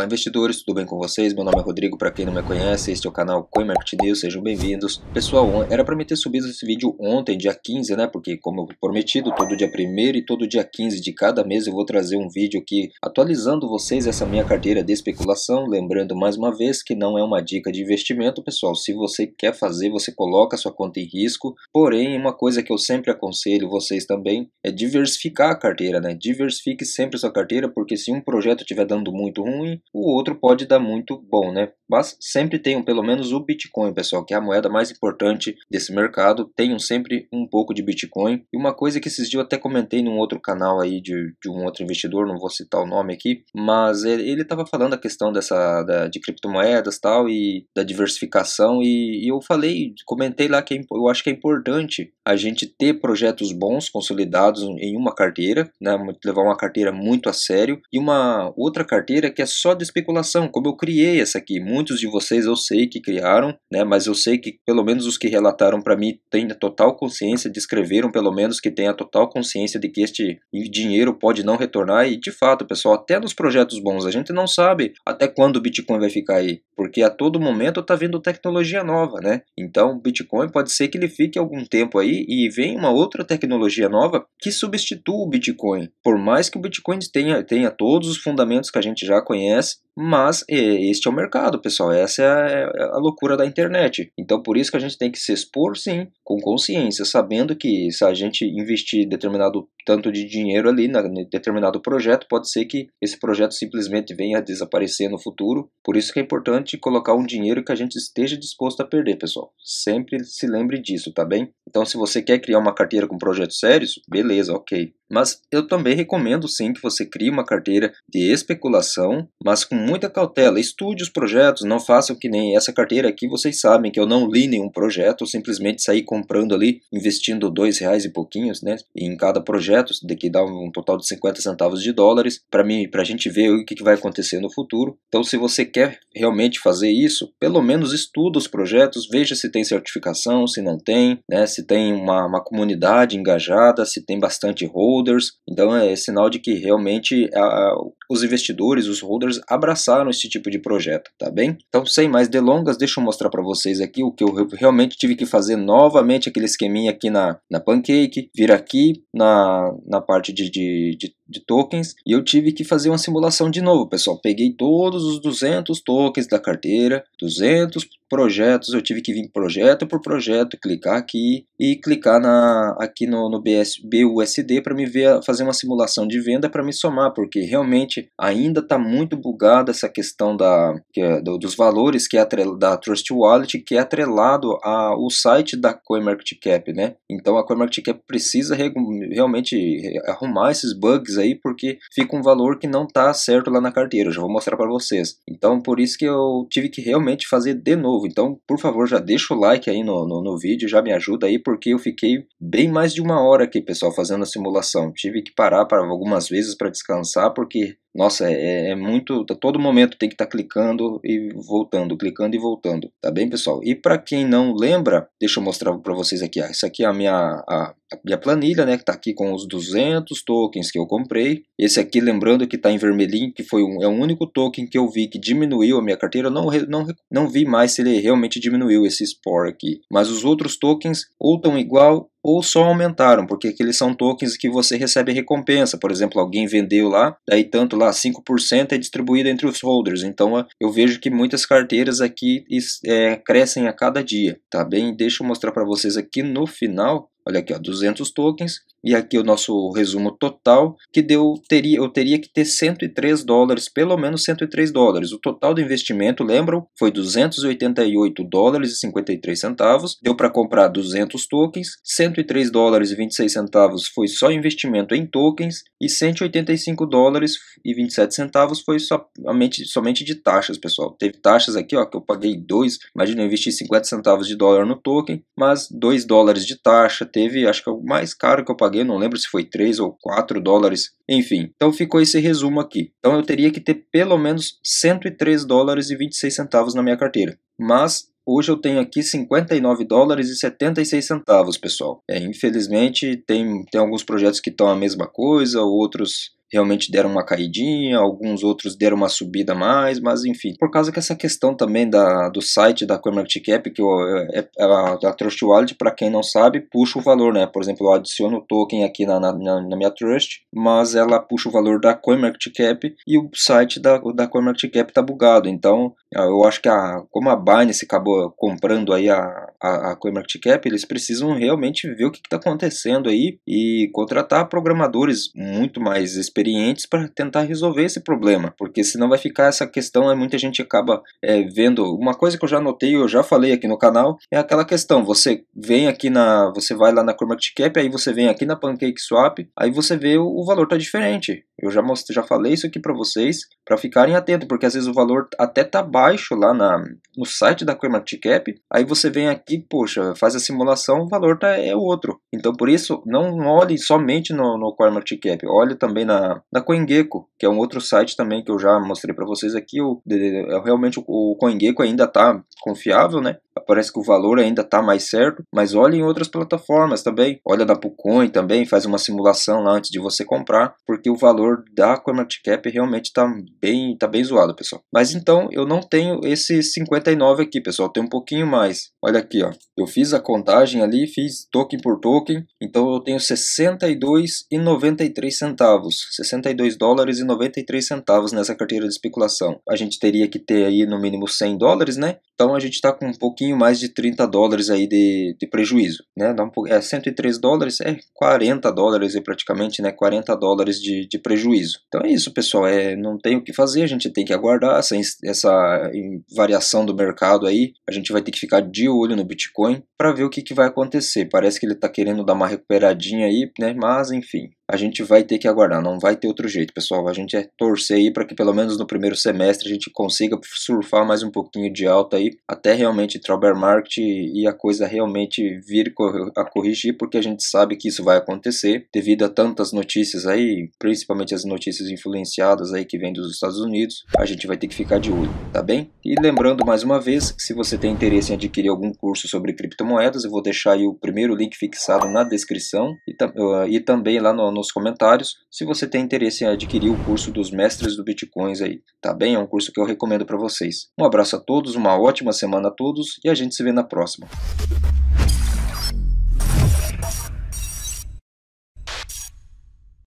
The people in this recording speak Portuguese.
Olá, investidores, tudo bem com vocês? Meu nome é Rodrigo, para quem não me conhece, este é o canal CoinMarket News, sejam bem-vindos. Pessoal, era para me ter subido esse vídeo ontem, dia 15, né? Porque, como prometido, todo dia 1 e todo dia 15 de cada mês eu vou trazer um vídeo aqui atualizando vocês essa minha carteira de especulação. Lembrando mais uma vez que não é uma dica de investimento, pessoal. Se você quer fazer, você coloca sua conta em risco. Porém, uma coisa que eu sempre aconselho vocês também é diversificar a carteira, né? Diversifique sempre sua carteira, porque se um projeto estiver dando muito ruim, o outro pode dar muito bom, né? Mas sempre tenham pelo menos o Bitcoin, pessoal, que é a moeda mais importante desse mercado. Tenham sempre um pouco de Bitcoin. E uma coisa que esses dias eu até comentei num outro canal aí de, de um outro investidor, não vou citar o nome aqui, mas ele estava falando a questão dessa da, de criptomoedas tal e da diversificação. E, e eu falei, comentei lá que é eu acho que é importante a gente ter projetos bons, consolidados em uma carteira, né? Levar uma carteira muito a sério e uma outra carteira que é só de especulação, como eu criei essa aqui. Muitos de vocês eu sei que criaram, né? Mas eu sei que pelo menos os que relataram para mim têm a total consciência, descreveram pelo menos que têm a total consciência de que este dinheiro pode não retornar. E de fato, pessoal, até nos projetos bons a gente não sabe até quando o Bitcoin vai ficar aí, porque a todo momento tá vindo tecnologia nova, né? Então, o Bitcoin pode ser que ele fique algum tempo aí e vem uma outra tecnologia nova que substitua o Bitcoin. Por mais que o Bitcoin tenha, tenha todos os fundamentos que a gente já conhece this Mas este é o mercado, pessoal. Essa é, é a loucura da internet. Então, por isso que a gente tem que se expor, sim, com consciência, sabendo que se a gente investir determinado tanto de dinheiro ali na, em determinado projeto, pode ser que esse projeto simplesmente venha a desaparecer no futuro. Por isso que é importante colocar um dinheiro que a gente esteja disposto a perder, pessoal. Sempre se lembre disso, tá bem? Então, se você quer criar uma carteira com projetos sérios, beleza, ok. Mas eu também recomendo, sim, que você crie uma carteira de especulação, mas com muita cautela, estude os projetos, não façam que nem essa carteira aqui, vocês sabem que eu não li nenhum projeto, eu simplesmente saí comprando ali, investindo dois reais e pouquinhos, né, em cada projeto, que dá um total de 50 centavos de dólares, para mim, para a gente ver o que, que vai acontecer no futuro. Então, se você quer realmente fazer isso, pelo menos estuda os projetos, veja se tem certificação, se não tem, né, se tem uma, uma comunidade engajada, se tem bastante holders, então é sinal de que realmente a, a, os investidores, os holders abraçaram esse tipo de projeto, tá bem? Então, sem mais delongas, deixa eu mostrar para vocês aqui o que eu realmente tive que fazer novamente aquele esqueminha aqui na, na Pancake, vir aqui na, na parte de, de, de de tokens e eu tive que fazer uma simulação de novo, pessoal. Peguei todos os 200 tokens da carteira, 200 projetos, eu tive que vir projeto por projeto, clicar aqui e clicar na, aqui no, no BS, BUSD para me ver fazer uma simulação de venda para me somar, porque realmente ainda está muito bugada essa questão da, que é, do, dos valores que é da Trust Wallet, que é atrelado ao site da CoinMarketCap, né? Então a CoinMarketCap precisa realmente arrumar esses bugs aí porque fica um valor que não tá certo lá na carteira. Eu já vou mostrar para vocês. Então, por isso que eu tive que realmente fazer de novo. Então, por favor, já deixa o like aí no, no, no vídeo, já me ajuda aí, porque eu fiquei bem mais de uma hora aqui, pessoal, fazendo a simulação. Tive que parar para algumas vezes para descansar, porque nossa, é, é, é muito. A tá, todo momento tem que estar tá clicando e voltando, clicando e voltando, tá bem, pessoal? E para quem não lembra, deixa eu mostrar para vocês aqui. Ó, aqui é a minha, a, a minha planilha, né? Que tá aqui com os 200 tokens que eu comprei. Esse aqui, lembrando que tá em vermelhinho, que foi um, é o único token que eu vi que diminuiu a minha carteira. Eu não, não, não vi mais se ele realmente diminuiu esse Spore aqui. Mas os outros tokens ou estão igual ou só aumentaram, porque aqueles são tokens que você recebe recompensa. Por exemplo, alguém vendeu lá, daí tanto lá 5% é distribuído entre os holders. Então eu vejo que muitas carteiras aqui é, crescem a cada dia, tá bem? Deixa eu mostrar para vocês aqui no final. Olha aqui, ó, 200 tokens e aqui o nosso resumo total, que deu, teria, eu teria que ter 103 dólares, pelo menos 103 dólares. O total do investimento, lembram, foi 288 dólares e 53 centavos, deu para comprar 200 tokens, 103 dólares e 26 centavos foi só investimento em tokens e 185 dólares e 27 centavos foi somente, somente de taxas, pessoal. Teve taxas aqui, ó, que eu paguei 2, imagina eu investir 50 centavos de dólar no token, mas 2 dólares de taxa, teve, acho que é o mais caro que eu paguei paguei, não lembro se foi 3 ou 4 dólares, enfim. Então ficou esse resumo aqui. Então eu teria que ter pelo menos 103 dólares e 26 centavos na minha carteira. Mas Hoje eu tenho aqui 59 dólares e 76 centavos, pessoal. É, infelizmente tem, tem alguns projetos que estão a mesma coisa, outros realmente deram uma caidinha, alguns outros deram uma subida mais, mas enfim. Por causa que essa questão também da, do site da CoinMarketCap, Cap, que é, a, a Trust Wallet, para quem não sabe, puxa o valor, né? Por exemplo, eu adiciono o token aqui na, na, na minha Trust, mas ela puxa o valor da CoinMarketCap Cap e o site da, da Coin Cap tá bugado. Então, ah, eu acho que a, como a Binance acabou comprando aí a, a, a Cap, eles precisam realmente ver o que está acontecendo aí e contratar programadores muito mais experientes experientes para tentar resolver esse problema, porque senão vai ficar essa questão, é muita gente acaba é, vendo. Uma coisa que eu já notei, eu já falei aqui no canal, é aquela questão: você vem aqui na, você vai lá na Cormac Cap, aí você vem aqui na Pancake Swap, aí você vê o, o valor tá diferente. Eu já mostrei, já falei isso aqui para vocês, para ficarem atentos, porque às vezes o valor até tá baixo lá na, no site da Cormac Cap, aí você vem aqui, poxa, faz a simulação, o valor tá é outro. Então por isso não olhe somente no, no Cap, olhe também na da, CoinGecko, que é um outro site também que eu já mostrei para vocês aqui. O, de, é, realmente o, o CoinGecko ainda está confiável, né? Parece que o valor ainda está mais certo, mas olha em outras plataformas também. Olha na Pucoin também, faz uma simulação lá antes de você comprar, porque o valor da Coinmarket Cap realmente está bem, tá bem zoado, pessoal. Mas então eu não tenho esse 59 aqui, pessoal, tem um pouquinho mais. Olha aqui, ó. Eu fiz a contagem ali, fiz token por token, então eu tenho 62,93 centavos, 62 dólares e 93 centavos nessa carteira de especulação. A gente teria que ter aí no mínimo 100 dólares, né? Então a gente está com um pouquinho mais de 30 dólares aí de, de prejuízo, né? Dá um, é 103 dólares, é 40 dólares aí praticamente, né? 40 dólares de, de prejuízo. Então é isso, pessoal. É, não tem o que fazer, a gente tem que aguardar essa, essa variação do mercado aí. A gente vai ter que ficar de olho no Bitcoin para ver o que, que vai acontecer. Parece que ele está querendo dar uma recuperadinha aí, né? Mas enfim, a gente vai ter que aguardar, não vai ter outro jeito, pessoal. A gente é torcer aí para que pelo menos no primeiro semestre a gente consiga surfar mais um pouquinho de alta aí, até realmente entrar market e a coisa realmente vir a corrigir, porque a gente sabe que isso vai acontecer devido a tantas notícias aí, principalmente as notícias influenciadas aí que vêm dos Estados Unidos. A gente vai ter que ficar de olho, tá bem? E lembrando mais uma vez que se você tem interesse em adquirir algum curso sobre criptomoedas, eu vou deixar aí o primeiro link fixado na descrição e, ah, e também lá no, no nos comentários se você tem interesse em adquirir o curso dos mestres do Bitcoins aí, tá bem? É um curso que eu recomendo para vocês. Um abraço a todos, uma ótima semana a todos e a gente se vê na próxima.